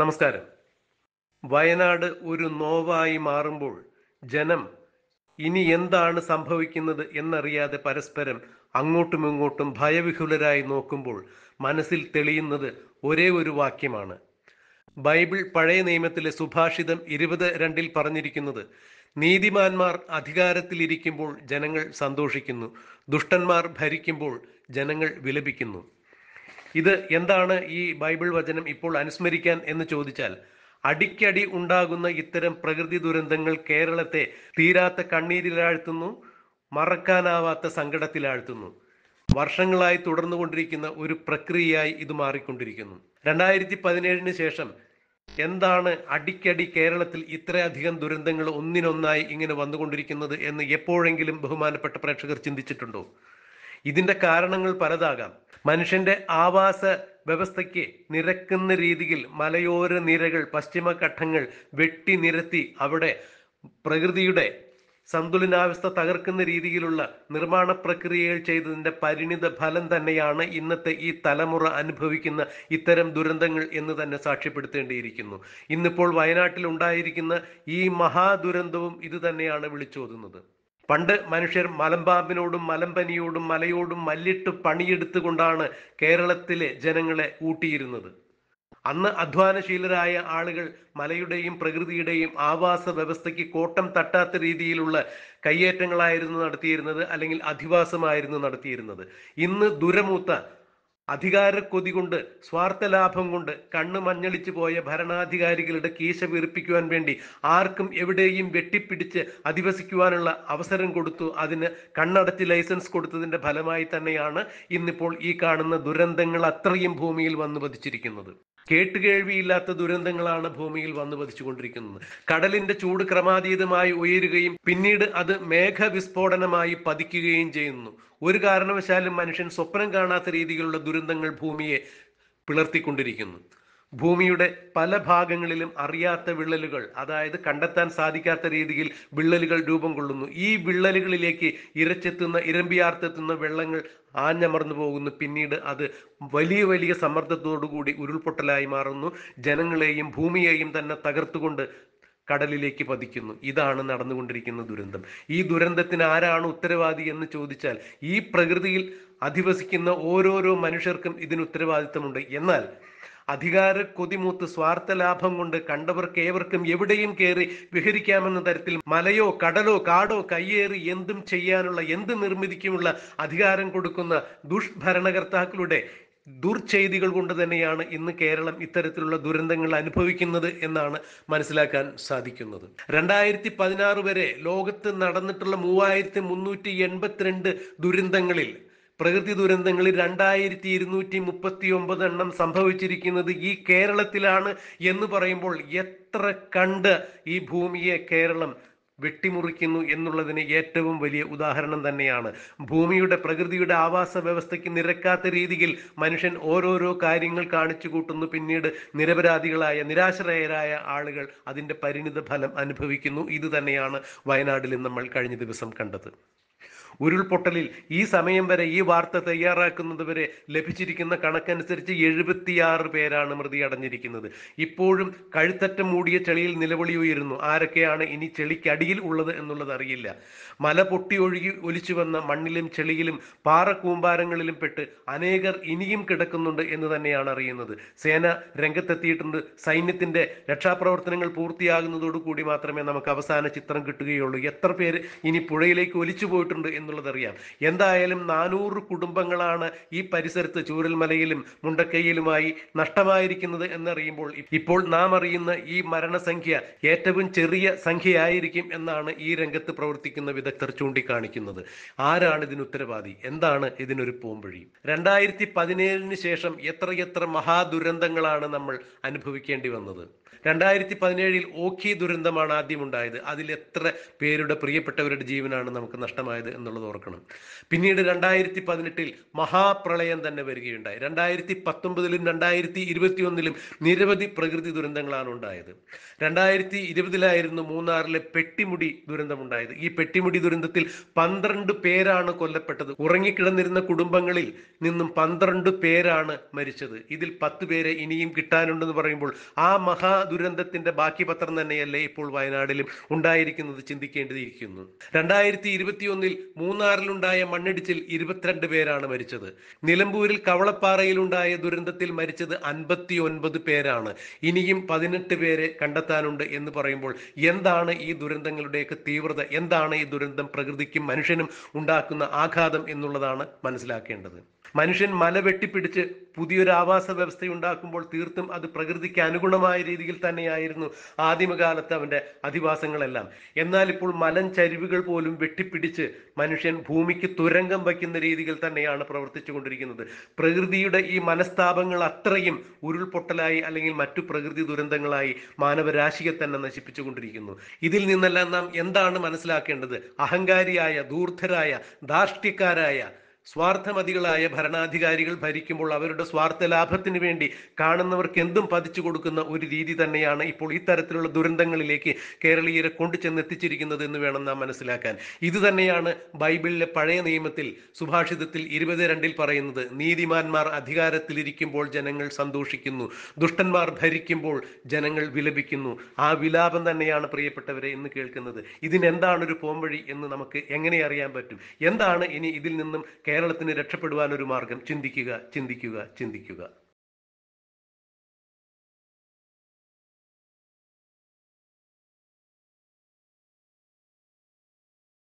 നമസ്കാരം വയനാട് ഒരു നോവായി മാറുമ്പോൾ ജനം ഇനി എന്താണ് സംഭവിക്കുന്നത് എന്നറിയാതെ പരസ്പരം അങ്ങോട്ടും ഇങ്ങോട്ടും ഭയവിഹുലരായി നോക്കുമ്പോൾ മനസ്സിൽ തെളിയുന്നത് ഒരേ ഒരു വാക്യമാണ് ബൈബിൾ പഴയ നിയമത്തിലെ സുഭാഷിതം ഇരുപത് രണ്ടിൽ പറഞ്ഞിരിക്കുന്നത് നീതിമാന്മാർ അധികാരത്തിലിരിക്കുമ്പോൾ ജനങ്ങൾ സന്തോഷിക്കുന്നു ദുഷ്ടന്മാർ ഭരിക്കുമ്പോൾ ജനങ്ങൾ വിലപിക്കുന്നു ഇത് എന്താണ് ഈ ബൈബിൾ വചനം ഇപ്പോൾ അനുസ്മരിക്കാൻ എന്ന് ചോദിച്ചാൽ അടിക്കടി ഉണ്ടാകുന്ന ഇത്തരം പ്രകൃതി ദുരന്തങ്ങൾ കേരളത്തെ തീരാത്ത കണ്ണീരിലാഴ്ത്തുന്നു മറക്കാനാവാത്ത സങ്കടത്തിലാഴ്ത്തുന്നു വർഷങ്ങളായി തുടർന്നുകൊണ്ടിരിക്കുന്ന ഒരു പ്രക്രിയയായി ഇത് മാറിക്കൊണ്ടിരിക്കുന്നു രണ്ടായിരത്തി പതിനേഴിന് ശേഷം എന്താണ് അടിക്കടി കേരളത്തിൽ ഇത്രയധികം ദുരന്തങ്ങൾ ഒന്നിനൊന്നായി ഇങ്ങനെ വന്നുകൊണ്ടിരിക്കുന്നത് എന്ന് എപ്പോഴെങ്കിലും ബഹുമാനപ്പെട്ട പ്രേക്ഷകർ ചിന്തിച്ചിട്ടുണ്ടോ ഇതിന്റെ കാരണങ്ങൾ പലതാകാം മനുഷ്യന്റെ ആവാസ വ്യവസ്ഥയ്ക്ക് നിരക്കുന്ന രീതിയിൽ മലയോര നിരകൾ പശ്ചിമഘട്ടങ്ങൾ വെട്ടി നിരത്തി അവിടെ പ്രകൃതിയുടെ സന്തുലനാവസ്ഥ തകർക്കുന്ന രീതിയിലുള്ള നിർമ്മാണ പ്രക്രിയകൾ ചെയ്തതിൻ്റെ പരിണിത ഫലം തന്നെയാണ് ഇന്നത്തെ ഈ തലമുറ അനുഭവിക്കുന്ന ഇത്തരം ദുരന്തങ്ങൾ എന്ന് തന്നെ സാക്ഷ്യപ്പെടുത്തേണ്ടിയിരിക്കുന്നു ഇന്നിപ്പോൾ വയനാട്ടിൽ ഉണ്ടായിരിക്കുന്ന ഈ മഹാദുരന്തവും ഇത് തന്നെയാണ് വിളിച്ചോതുന്നത് പണ്ട് മനുഷ്യർ മലമ്പാമ്പിനോടും മലമ്പനിയോടും മലയോടും മല്ലിട്ട് പണിയെടുത്തുകൊണ്ടാണ് കേരളത്തിലെ ജനങ്ങളെ കൂട്ടിയിരുന്നത് അന്ന് അധ്വാനശീലരായ ആളുകൾ മലയുടെയും പ്രകൃതിയുടെയും ആവാസ വ്യവസ്ഥയ്ക്ക് കോട്ടം തട്ടാത്ത രീതിയിലുള്ള കയ്യേറ്റങ്ങളായിരുന്നു നടത്തിയിരുന്നത് അല്ലെങ്കിൽ അധിവാസമായിരുന്നു നടത്തിയിരുന്നത് ഇന്ന് ദുരമൂത്ത കൊതി കൊണ്ട് സ്വാർത്ഥ ലാഭം കൊണ്ട് കണ്ണ് മഞ്ഞളിച്ചു പോയ ഭരണാധികാരികളുടെ കീശ വീർപ്പിക്കുവാൻ വേണ്ടി ആർക്കും എവിടെയും വെട്ടിപ്പിടിച്ച് അധിവസിക്കുവാനുള്ള അവസരം കൊടുത്തു അതിന് കണ്ണടച്ച് ലൈസൻസ് കൊടുത്തതിന്റെ ഫലമായി തന്നെയാണ് ഇന്നിപ്പോൾ ഈ കാണുന്ന ദുരന്തങ്ങൾ അത്രയും ഭൂമിയിൽ വന്നു പതിച്ചിരിക്കുന്നത് കേട്ടുകേൾവിയില്ലാത്ത ദുരന്തങ്ങളാണ് ഭൂമിയിൽ വന്നു പതിച്ചുകൊണ്ടിരിക്കുന്നത് കടലിന്റെ ചൂട് ക്രമാതീതമായി ഉയരുകയും പിന്നീട് അത് മേഘവിസ്ഫോടനമായി പതിക്കുകയും ചെയ്യുന്നു ഒരു കാരണവശാലും മനുഷ്യൻ സ്വപ്നം കാണാത്ത രീതിയിലുള്ള ദുരന്തങ്ങൾ ഭൂമിയെ പിളർത്തിക്കൊണ്ടിരിക്കുന്നു ഭൂമിയുടെ പല ഭാഗങ്ങളിലും അറിയാത്ത വിള്ളലുകൾ അതായത് കണ്ടെത്താൻ സാധിക്കാത്ത രീതിയിൽ വിള്ളലുകൾ രൂപം കൊള്ളുന്നു ഈ വിള്ളലുകളിലേക്ക് ഇരച്ചെത്തുന്ന ഇരമ്പിയാർത്തെത്തുന്ന വെള്ളങ്ങൾ ആഞ്ഞമർന്നു പോകുന്നു പിന്നീട് അത് വലിയ വലിയ സമ്മർദ്ദത്തോടുകൂടി ഉരുൾപൊട്ടലായി മാറുന്നു ജനങ്ങളെയും ഭൂമിയെയും തന്നെ തകർത്തുകൊണ്ട് കടലിലേക്ക് പതിക്കുന്നു ഇതാണ് നടന്നുകൊണ്ടിരിക്കുന്ന ദുരന്തം ഈ ദുരന്തത്തിന് ആരാണ് ഉത്തരവാദി എന്ന് ചോദിച്ചാൽ ഈ പ്രകൃതിയിൽ അധിവസിക്കുന്ന ഓരോരോ മനുഷ്യർക്കും ഇതിന് ഉത്തരവാദിത്തമുണ്ട് എന്നാൽ അധികാര കൊതിമൂത്ത് സ്വാർത്ഥ ലാഭം കൊണ്ട് കണ്ടവർക്ക് ഏവർക്കും എവിടെയും കയറി വിഹരിക്കാമെന്ന തരത്തിൽ മലയോ കടലോ കാടോ കയ്യേറി എന്തും ചെയ്യാനുള്ള എന്ത് നിർമ്മിതിക്കുമുള്ള അധികാരം കൊടുക്കുന്ന ദുഷ്ഭരണകർത്താക്കളുടെ ദുർചെയ്തികൾ കൊണ്ട് തന്നെയാണ് ഇന്ന് കേരളം ഇത്തരത്തിലുള്ള ദുരന്തങ്ങൾ അനുഭവിക്കുന്നത് എന്നാണ് മനസ്സിലാക്കാൻ സാധിക്കുന്നത് രണ്ടായിരത്തി പതിനാറ് വരെ ലോകത്ത് നടന്നിട്ടുള്ള മൂവായിരത്തി മുന്നൂറ്റി എൺപത്തിരണ്ട് ദുരന്തങ്ങളിൽ പ്രകൃതി ദുരന്തങ്ങളിൽ രണ്ടായിരത്തി ഇരുന്നൂറ്റി മുപ്പത്തി ഒമ്പത് എണ്ണം സംഭവിച്ചിരിക്കുന്നത് ഈ കേരളത്തിലാണ് എന്ന് പറയുമ്പോൾ എത്ര കണ്ട് ഈ ഭൂമിയെ കേരളം വെട്ടിമുറിക്കുന്നു എന്നുള്ളതിന് ഏറ്റവും വലിയ ഉദാഹരണം തന്നെയാണ് ഭൂമിയുടെ പ്രകൃതിയുടെ ആവാസ വ്യവസ്ഥയ്ക്ക് നിരക്കാത്ത രീതിയിൽ മനുഷ്യൻ ഓരോരോ കാര്യങ്ങൾ കാണിച്ചു കൂട്ടുന്നു പിന്നീട് നിരപരാധികളായ നിരാശ്രയരായ ആളുകൾ അതിൻ്റെ പരിണിത ഫലം അനുഭവിക്കുന്നു ഇത് തന്നെയാണ് വയനാട്ടിൽ നമ്മൾ കഴിഞ്ഞ ദിവസം കണ്ടത് ഉരുൾപൊട്ടലിൽ ഈ സമയം വരെ ഈ വാർത്ത തയ്യാറാക്കുന്നത് വരെ ലഭിച്ചിരിക്കുന്ന കണക്കനുസരിച്ച് എഴുപത്തിയാറ് പേരാണ് മൃതി അടഞ്ഞിരിക്കുന്നത് ഇപ്പോഴും കഴുത്തറ്റം മൂടിയ ചെളിയിൽ നിലവിളി ഉയരുന്നു ആരൊക്കെയാണ് ഇനി ചെളിക്കടിയിൽ ഉള്ളത് എന്നുള്ളത് അറിയില്ല മല പൊട്ടി ഒഴുകി ഒലിച്ചു വന്ന മണ്ണിലും ചെളിയിലും കൂമ്പാരങ്ങളിലും പെട്ട് അനേകർ ഇനിയും കിടക്കുന്നുണ്ട് എന്ന് തന്നെയാണ് അറിയുന്നത് സേന രംഗത്തെത്തിയിട്ടുണ്ട് സൈന്യത്തിന്റെ രക്ഷാപ്രവർത്തനങ്ങൾ പൂർത്തിയാകുന്നതോടുകൂടി മാത്രമേ നമുക്ക് അവസാന ചിത്രം കിട്ടുകയുള്ളൂ എത്ര പേര് ഇനി പുഴയിലേക്ക് ഒലിച്ചു പോയിട്ടുണ്ട് എന്ന് എന്നുള്ളതറിയാം എന്തായാലും നാനൂറ് കുടുംബങ്ങളാണ് ഈ പരിസരത്ത് ചൂരൽമലയിലും മുണ്ടക്കൈയിലുമായി നഷ്ടമായിരിക്കുന്നത് എന്നറിയുമ്പോൾ ഇപ്പോൾ നാം അറിയുന്ന ഈ മരണസംഖ്യ ഏറ്റവും ചെറിയ സംഖ്യയായിരിക്കും എന്നാണ് ഈ രംഗത്ത് പ്രവർത്തിക്കുന്ന വിദഗ്ധർ ചൂണ്ടിക്കാണിക്കുന്നത് ആരാണ് ഇതിന് ഉത്തരവാദി എന്താണ് ഇതിനൊരു പോംവഴി രണ്ടായിരത്തി പതിനേഴിന് ശേഷം എത്രയെത്ര മഹാദുരന്തങ്ങളാണ് നമ്മൾ അനുഭവിക്കേണ്ടി വന്നത് രണ്ടായിരത്തി പതിനേഴിൽ ഓഖി ദുരന്തമാണ് ആദ്യം ഉണ്ടായത് അതിൽ എത്ര പേരുടെ പ്രിയപ്പെട്ടവരുടെ ജീവനാണ് നമുക്ക് നഷ്ടമായത് എന്നുള്ളത് ഓർക്കണം പിന്നീട് രണ്ടായിരത്തി പതിനെട്ടിൽ മഹാപ്രളയം തന്നെ വരികയുണ്ടായി രണ്ടായിരത്തി പത്തൊമ്പതിലും രണ്ടായിരത്തി ഒന്നിലും നിരവധി പ്രകൃതി ദുരന്തങ്ങളാണ് ഉണ്ടായത് രണ്ടായിരത്തി ഇരുപതിലായിരുന്നു മൂന്നാറിലെ പെട്ടിമുടി ദുരന്തമുണ്ടായത് ഈ പെട്ടിമുടി ദുരന്തത്തിൽ പന്ത്രണ്ട് പേരാണ് കൊല്ലപ്പെട്ടത് ഉറങ്ങിക്കിടന്നിരുന്ന കുടുംബങ്ങളിൽ നിന്നും പന്ത്രണ്ട് പേരാണ് മരിച്ചത് ഇതിൽ പത്ത് പേരെ ഇനിയും കിട്ടാനുണ്ടെന്ന് പറയുമ്പോൾ ആ മഹാ ദുരന്തത്തിന്റെ ബാക്കി പത്രം തന്നെയല്ലേ ഇപ്പോൾ വയനാടിലും ഉണ്ടായിരിക്കുന്നത് ചിന്തിക്കേണ്ടിയിരിക്കുന്നു രണ്ടായിരത്തി ഇരുപത്തിയൊന്നിൽ മൂന്നാറിലുണ്ടായ മണ്ണിടിച്ചിൽ ഇരുപത്തിരണ്ട് പേരാണ് മരിച്ചത് നിലമ്പൂരിൽ കവളപ്പാറയിലുണ്ടായ ദുരന്തത്തിൽ മരിച്ചത് അൻപത്തി ഒൻപത് പേരാണ് ഇനിയും പതിനെട്ട് പേരെ കണ്ടെത്താനുണ്ട് എന്ന് പറയുമ്പോൾ എന്താണ് ഈ ദുരന്തങ്ങളുടെയൊക്കെ തീവ്രത എന്താണ് ഈ ദുരന്തം പ്രകൃതിക്കും മനുഷ്യനും ഉണ്ടാക്കുന്ന ആഘാതം എന്നുള്ളതാണ് മനസ്സിലാക്കേണ്ടത് മനുഷ്യൻ മല വെട്ടിപ്പിടിച്ച് പുതിയൊരു ആവാസ വ്യവസ്ഥ ഉണ്ടാക്കുമ്പോൾ തീർത്തും അത് പ്രകൃതിക്ക് അനുഗുണമായ രീതിയിൽ തന്നെയായിരുന്നു ആദിമകാലത്ത് അവൻ്റെ അധിവാസങ്ങളെല്ലാം എന്നാൽ ഇപ്പോൾ മലൻ ചരിവുകൾ പോലും വെട്ടിപ്പിടിച്ച് മനുഷ്യൻ ഭൂമിക്ക് തുരങ്കം വയ്ക്കുന്ന രീതിയിൽ തന്നെയാണ് പ്രവർത്തിച്ചു കൊണ്ടിരിക്കുന്നത് പ്രകൃതിയുടെ ഈ മനസ്താപങ്ങൾ അത്രയും ഉരുൾപൊട്ടലായി അല്ലെങ്കിൽ മറ്റു പ്രകൃതി ദുരന്തങ്ങളായി മാനവരാശിയെ തന്നെ നശിപ്പിച്ചു കൊണ്ടിരിക്കുന്നു ഇതിൽ നിന്നെല്ലാം നാം എന്താണ് മനസ്സിലാക്കേണ്ടത് അഹങ്കാരിയായ ധൂർത്തരായ ധാർഷ്ട്യക്കാരായ സ്വാർത്ഥമതികളായ ഭരണാധികാരികൾ ഭരിക്കുമ്പോൾ അവരുടെ സ്വാർത്ഥ ലാഭത്തിന് വേണ്ടി കാണുന്നവർക്ക് എന്തും പതിച്ചു കൊടുക്കുന്ന ഒരു രീതി തന്നെയാണ് ഇപ്പോൾ ഇത്തരത്തിലുള്ള ദുരന്തങ്ങളിലേക്ക് കേരളീയരെ കൊണ്ടു ചെന്നെത്തിച്ചിരിക്കുന്നത് എന്ന് വേണം നാം മനസ്സിലാക്കാൻ ഇത് തന്നെയാണ് ബൈബിളിലെ പഴയ നിയമത്തിൽ സുഭാഷിതത്തിൽ ഇരുപത് രണ്ടിൽ പറയുന്നത് നീതിമാന്മാർ അധികാരത്തിലിരിക്കുമ്പോൾ ജനങ്ങൾ സന്തോഷിക്കുന്നു ദുഷ്ടന്മാർ ഭരിക്കുമ്പോൾ ജനങ്ങൾ വിലപിക്കുന്നു ആ വിലാപം തന്നെയാണ് പ്രിയപ്പെട്ടവരെ ഇന്ന് കേൾക്കുന്നത് ഇതിനെന്താണ് ഒരു പോംവഴി എന്ന് നമുക്ക് എങ്ങനെ അറിയാൻ പറ്റും എന്താണ് ഇനി ഇതിൽ നിന്നും കേരളത്തിന് രക്ഷപ്പെടുവാനൊരു മാർഗം ചിന്തിക്കുക ചിന്തിക്കുക ചിന്തിക്കുക